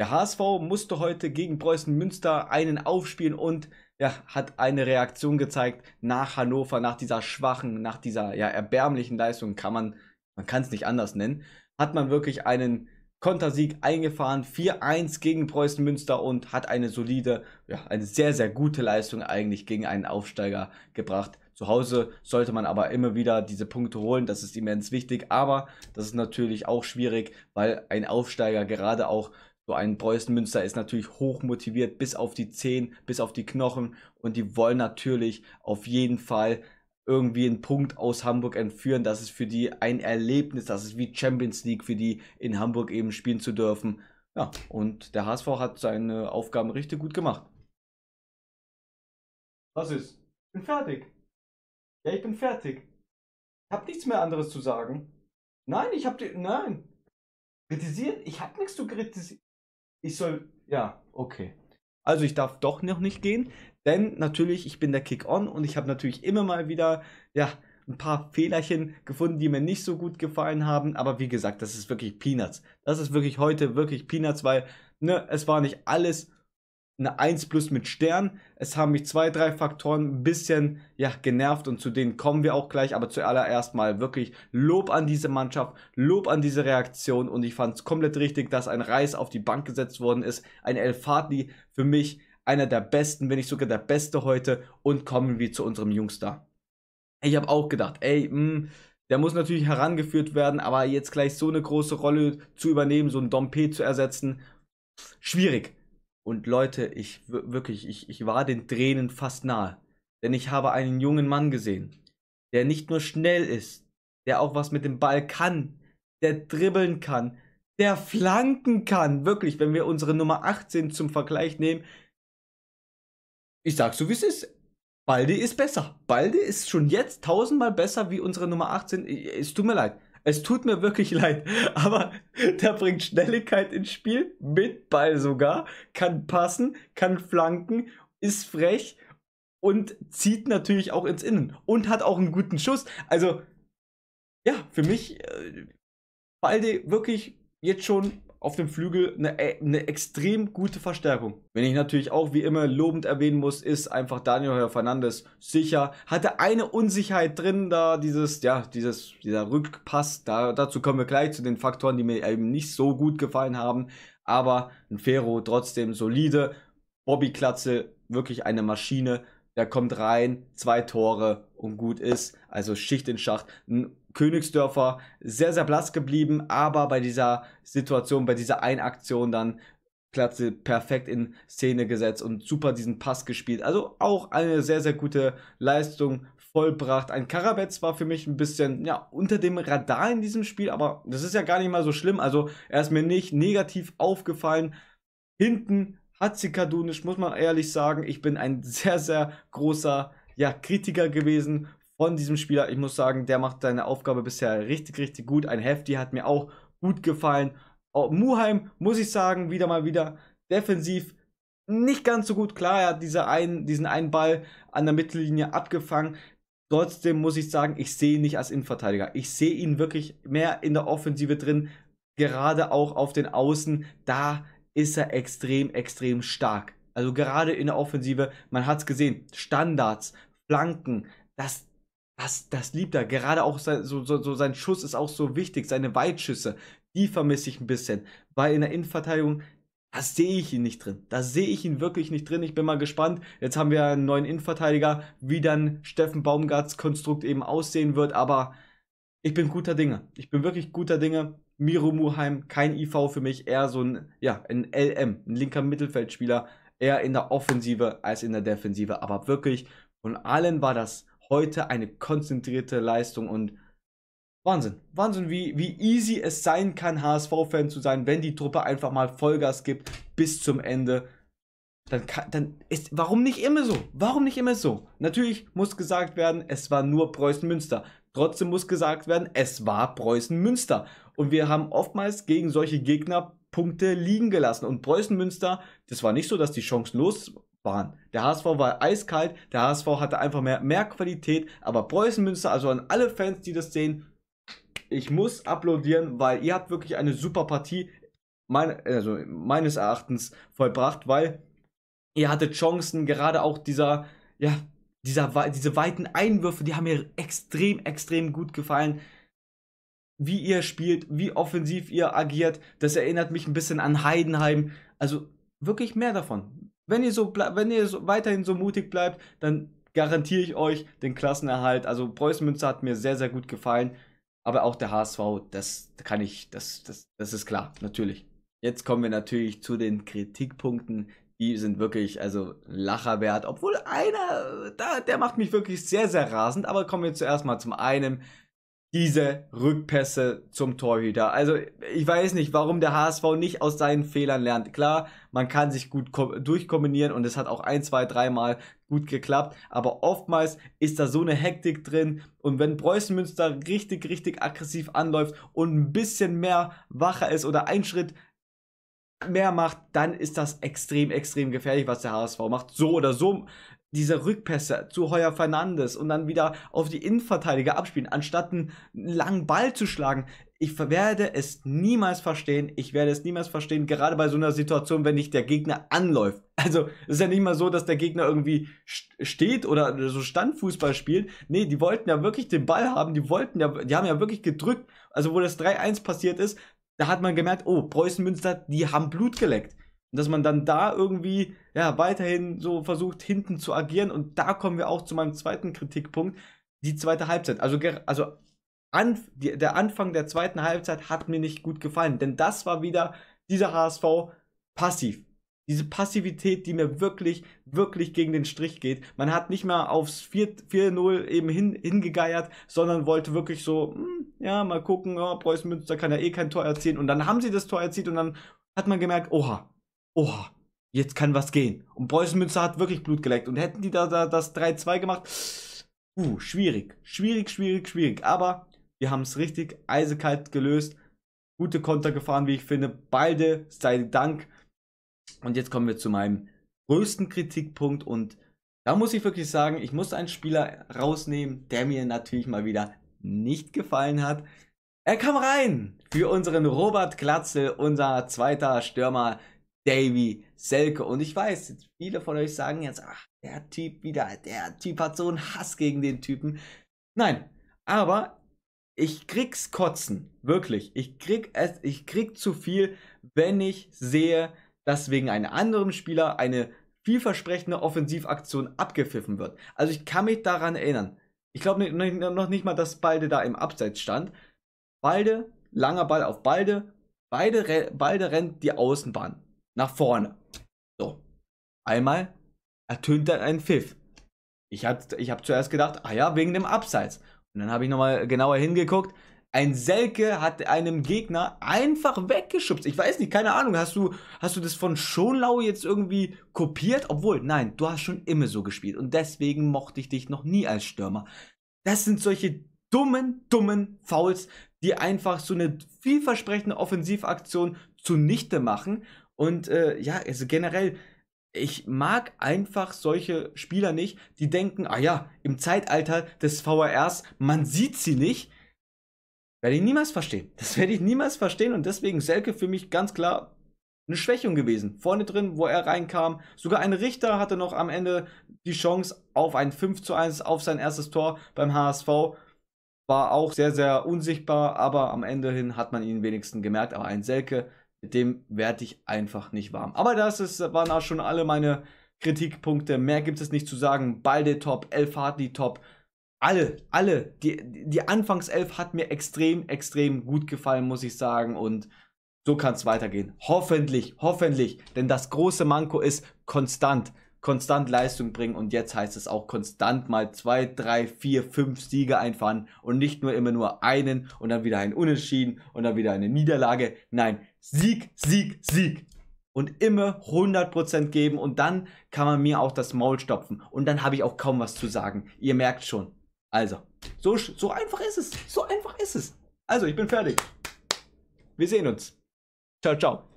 Der HSV musste heute gegen Preußen Münster einen aufspielen und ja, hat eine Reaktion gezeigt nach Hannover, nach dieser schwachen, nach dieser ja, erbärmlichen Leistung, kann man, man kann es nicht anders nennen, hat man wirklich einen Kontersieg eingefahren, 4-1 gegen Preußen Münster und hat eine solide, ja, eine sehr, sehr gute Leistung eigentlich gegen einen Aufsteiger gebracht. Zu Hause sollte man aber immer wieder diese Punkte holen, das ist immens wichtig, aber das ist natürlich auch schwierig, weil ein Aufsteiger gerade auch so ein Preußen-Münster ist natürlich hoch motiviert bis auf die Zehen, bis auf die Knochen und die wollen natürlich auf jeden Fall irgendwie einen Punkt aus Hamburg entführen. Das ist für die ein Erlebnis, das ist wie Champions League für die in Hamburg eben spielen zu dürfen. Ja, und der HSV hat seine Aufgaben richtig gut gemacht. Was ist? Ich bin fertig. Ja, ich bin fertig. Ich habe nichts mehr anderes zu sagen. Nein, ich habe dir. Nein. Kritisieren? Ich habe nichts zu kritisieren. Ich soll. Ja, okay. Also ich darf doch noch nicht gehen, denn natürlich, ich bin der Kick-On und ich habe natürlich immer mal wieder, ja, ein paar Fehlerchen gefunden, die mir nicht so gut gefallen haben. Aber wie gesagt, das ist wirklich Peanuts. Das ist wirklich heute wirklich Peanuts, weil ne, es war nicht alles eine 1 plus mit Stern. Es haben mich zwei, drei Faktoren ein bisschen ja, genervt und zu denen kommen wir auch gleich. Aber zuallererst mal wirklich Lob an diese Mannschaft, Lob an diese Reaktion und ich fand es komplett richtig, dass ein Reis auf die Bank gesetzt worden ist. Ein El Fadli für mich einer der besten, wenn nicht sogar der beste heute und kommen wir zu unserem Jungster. Ich habe auch gedacht, ey, mh, mm, der muss natürlich herangeführt werden, aber jetzt gleich so eine große Rolle zu übernehmen, so einen Dompe zu ersetzen, schwierig. Und Leute, ich wirklich, ich, ich war den Tränen fast nahe. Denn ich habe einen jungen Mann gesehen, der nicht nur schnell ist, der auch was mit dem Ball kann, der dribbeln kann, der flanken kann. Wirklich, wenn wir unsere Nummer 18 zum Vergleich nehmen, ich sag's so, wie es ist. Balde ist besser. Balde ist schon jetzt tausendmal besser wie unsere Nummer 18. Es tut mir leid. Es tut mir wirklich leid, aber der bringt Schnelligkeit ins Spiel, mit Ball sogar, kann passen, kann flanken, ist frech und zieht natürlich auch ins Innen und hat auch einen guten Schuss. Also, ja, für mich, äh, Balde wirklich jetzt schon auf dem Flügel eine, äh, eine, extrem gute Verstärkung. Wenn ich natürlich auch wie immer lobend erwähnen muss, ist einfach Daniel Fernandes sicher. Hatte eine Unsicherheit drin, da dieses, ja, dieses, dieser Rückpass, da, dazu kommen wir gleich zu den Faktoren, die mir eben nicht so gut gefallen haben. Aber ein Fero trotzdem solide. Bobby Klatzel, wirklich eine Maschine. Der kommt rein, zwei Tore und gut ist. Also Schicht in Schacht. Ein Königsdörfer sehr, sehr blass geblieben, aber bei dieser Situation, bei dieser Einaktion dann Platze perfekt in Szene gesetzt und super diesen Pass gespielt. Also auch eine sehr, sehr gute Leistung vollbracht. Ein Karabetz war für mich ein bisschen ja, unter dem Radar in diesem Spiel, aber das ist ja gar nicht mal so schlimm. Also er ist mir nicht negativ aufgefallen. Hinten hat sie Kadunisch, muss man ehrlich sagen, ich bin ein sehr, sehr großer ja, Kritiker gewesen von diesem Spieler. Ich muss sagen, der macht seine Aufgabe bisher richtig, richtig gut. Ein Hefty hat mir auch gut gefallen. Auch Muheim, muss ich sagen, wieder mal wieder defensiv nicht ganz so gut. Klar, er hat diese einen, diesen einen Ball an der Mittellinie abgefangen. Trotzdem muss ich sagen, ich sehe ihn nicht als Innenverteidiger. Ich sehe ihn wirklich mehr in der Offensive drin, gerade auch auf den Außen. Da ist er extrem, extrem stark. Also gerade in der Offensive, man hat es gesehen, Standards, Flanken, das, das, das liebt er. Gerade auch sein, so, so, so sein Schuss ist auch so wichtig. Seine Weitschüsse, die vermisse ich ein bisschen. Weil in der Innenverteidigung, da sehe ich ihn nicht drin. Da sehe ich ihn wirklich nicht drin. Ich bin mal gespannt. Jetzt haben wir einen neuen Innenverteidiger, wie dann Steffen Baumgarts Konstrukt eben aussehen wird. Aber ich bin guter Dinge. Ich bin wirklich guter Dinge. Miro Muheim, kein IV für mich, eher so ein, ja, ein LM, ein linker Mittelfeldspieler, eher in der Offensive als in der Defensive. Aber wirklich, von allen war das heute eine konzentrierte Leistung und Wahnsinn, Wahnsinn, wie, wie easy es sein kann, HSV-Fan zu sein, wenn die Truppe einfach mal Vollgas gibt bis zum Ende. Dann, kann, dann ist, warum nicht immer so? Warum nicht immer so? Natürlich muss gesagt werden, es war nur Preußen-Münster. Trotzdem muss gesagt werden, es war Preußen-Münster. Und wir haben oftmals gegen solche Gegner Punkte liegen gelassen. Und Preußen-Münster, das war nicht so, dass die chancenlos waren. Der HSV war eiskalt, der HSV hatte einfach mehr, mehr Qualität, aber Preußen Münster, also an alle Fans, die das sehen, ich muss applaudieren, weil ihr habt wirklich eine super Partie, mein, also meines Erachtens, vollbracht, weil ihr hattet Chancen, gerade auch dieser, ja, dieser, diese weiten Einwürfe, die haben mir extrem, extrem gut gefallen wie ihr spielt, wie offensiv ihr agiert. Das erinnert mich ein bisschen an Heidenheim. Also wirklich mehr davon. Wenn ihr so, wenn ihr so weiterhin so mutig bleibt, dann garantiere ich euch den Klassenerhalt. Also Preußen Münster hat mir sehr, sehr gut gefallen. Aber auch der HSV, das kann ich, das, das, das ist klar, natürlich. Jetzt kommen wir natürlich zu den Kritikpunkten. Die sind wirklich, also Lacher wert. Obwohl einer, da, der macht mich wirklich sehr, sehr rasend. Aber kommen wir zuerst mal zum einen diese Rückpässe zum Torhüter. Also ich weiß nicht, warum der HSV nicht aus seinen Fehlern lernt. Klar, man kann sich gut durchkombinieren und es hat auch ein, zwei, dreimal gut geklappt, aber oftmals ist da so eine Hektik drin und wenn Preußen Münster richtig, richtig aggressiv anläuft und ein bisschen mehr wacher ist oder einen Schritt mehr macht, dann ist das extrem, extrem gefährlich, was der HSV macht. So oder so diese Rückpässe zu Heuer Fernandes und dann wieder auf die Innenverteidiger abspielen, anstatt einen langen Ball zu schlagen. Ich werde es niemals verstehen. Ich werde es niemals verstehen, gerade bei so einer Situation, wenn nicht der Gegner anläuft. Also es ist ja nicht mal so, dass der Gegner irgendwie steht oder so Standfußball spielt. Nee, die wollten ja wirklich den Ball haben, die wollten ja, die haben ja wirklich gedrückt. Also wo das 3-1 passiert ist, da hat man gemerkt, oh, Preußen Münster, die haben Blut geleckt und dass man dann da irgendwie ja, weiterhin so versucht, hinten zu agieren. Und da kommen wir auch zu meinem zweiten Kritikpunkt, die zweite Halbzeit. Also, also an, die, der Anfang der zweiten Halbzeit hat mir nicht gut gefallen, denn das war wieder dieser HSV passiv. Diese Passivität, die mir wirklich, wirklich gegen den Strich geht. Man hat nicht mehr aufs 4-0 eben hin, hingegeiert, sondern wollte wirklich so, hm, ja, mal gucken, oh, Preußen Münster kann ja eh kein Tor erzielen. Und dann haben sie das Tor erzielt und dann hat man gemerkt, oha, oha, jetzt kann was gehen. Und Preußenmünster hat wirklich Blut geleckt. Und hätten die da, da das 3-2 gemacht, uh, schwierig, schwierig, schwierig, schwierig. Aber wir haben es richtig eisekalt gelöst. Gute Konter gefahren, wie ich finde. Beide, sei Dank. Und jetzt kommen wir zu meinem größten Kritikpunkt. Und da muss ich wirklich sagen, ich muss einen Spieler rausnehmen, der mir natürlich mal wieder nicht gefallen hat. Er kam rein für unseren Robert Glatzel, unser zweiter Stürmer, Davy Selke. Und ich weiß, viele von euch sagen jetzt, ach, der Typ wieder, der Typ hat so einen Hass gegen den Typen. Nein, aber ich krieg's kotzen, wirklich. Ich krieg es, ich krieg zu viel, wenn ich sehe, dass wegen einem anderen Spieler eine vielversprechende Offensivaktion abgepfiffen wird. Also ich kann mich daran erinnern. Ich glaube noch nicht mal, dass Balde da im Abseits stand. Balde, langer Ball auf Balde, Beide, Balde rennt die Außenbahn nach vorne. So. Einmal ertönt dann ein Pfiff. Ich habe ich hab zuerst gedacht, ah ja, wegen dem Abseits. Und dann habe ich nochmal genauer hingeguckt. Ein Selke hat einem Gegner einfach weggeschubst. Ich weiß nicht, keine Ahnung. Hast du, hast du das von Schonlau jetzt irgendwie kopiert? Obwohl, nein, du hast schon immer so gespielt. Und deswegen mochte ich dich noch nie als Stürmer. Das sind solche dummen, dummen Fouls, die einfach so eine vielversprechende Offensivaktion zunichte machen. Und äh, ja, also generell, ich mag einfach solche Spieler nicht, die denken, ah ja, im Zeitalter des VRs, man sieht sie nicht. Werde ich niemals verstehen. Das werde ich niemals verstehen und deswegen Selke für mich ganz klar eine Schwächung gewesen. Vorne drin, wo er reinkam, sogar ein Richter hatte noch am Ende die Chance auf ein 5 zu 1, auf sein erstes Tor beim HSV. War auch sehr, sehr unsichtbar, aber am Ende hin hat man ihn wenigstens gemerkt. Aber ein Selke mit dem werde ich einfach nicht warm. Aber das ist, waren auch schon alle meine Kritikpunkte. Mehr gibt es nicht zu sagen. Balde top, Elf Hartley top. Alle, alle. Die, die Anfangself hat mir extrem, extrem gut gefallen, muss ich sagen. Und so kann es weitergehen. Hoffentlich, hoffentlich. Denn das große Manko ist konstant konstant Leistung bringen und jetzt heißt es auch konstant mal zwei, drei, vier, fünf Siege einfahren und nicht nur immer nur einen und dann wieder ein Unentschieden und dann wieder eine Niederlage. Nein, Sieg, Sieg, Sieg. Und immer 100% geben und dann kann man mir auch das Maul stopfen und dann habe ich auch kaum was zu sagen. Ihr merkt schon. Also, so, so einfach ist es. So einfach ist es. Also, ich bin fertig. Wir sehen uns. Ciao, ciao.